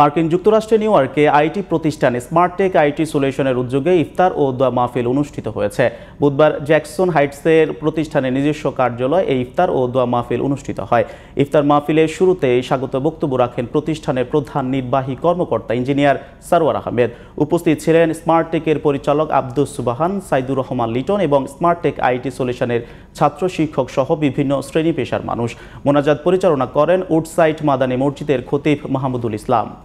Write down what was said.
মার্কিন যুক্তরাষ্ট্রের নিউ ইয়র্কে আইটি প্রতিষ্ঠান স্মার্টটেক আইটি সলিউশনের উদ্যোগে ইফতার ও দোয়া মাহফিল অনুষ্ঠিত হয়েছে বুধবার জ্যাকসন হাইটসের প্রতিষ্ঠানের নিজস্ব কার্যালয় এই ইফতার ও দোয়া মাহফিল অনুষ্ঠিত হয় ইফতার মাহফিলের শুরুতে স্বাগত বক্তব্য রাখেন প্রতিষ্ঠানের প্রধান নির্বাহী কর্মকর্তা ইঞ্জিনিয়ার সারোয়ার আহমেদ উপস্থিত ছিলেন স্মার্টটেকের পরিচালক আব্দুস সুবাহান সাইদুর রহমান লিটন এবং স্মার্টটেক আইটি সলিউশনের ছাত্র শিক্ষক সহ বিভিন্ন শ্রেণী পেশার মানুষ মোনাজাত পরিচালনা করেন উডসাইট মাদানী মসজিদের খতিব মাহমুদুল ইসলাম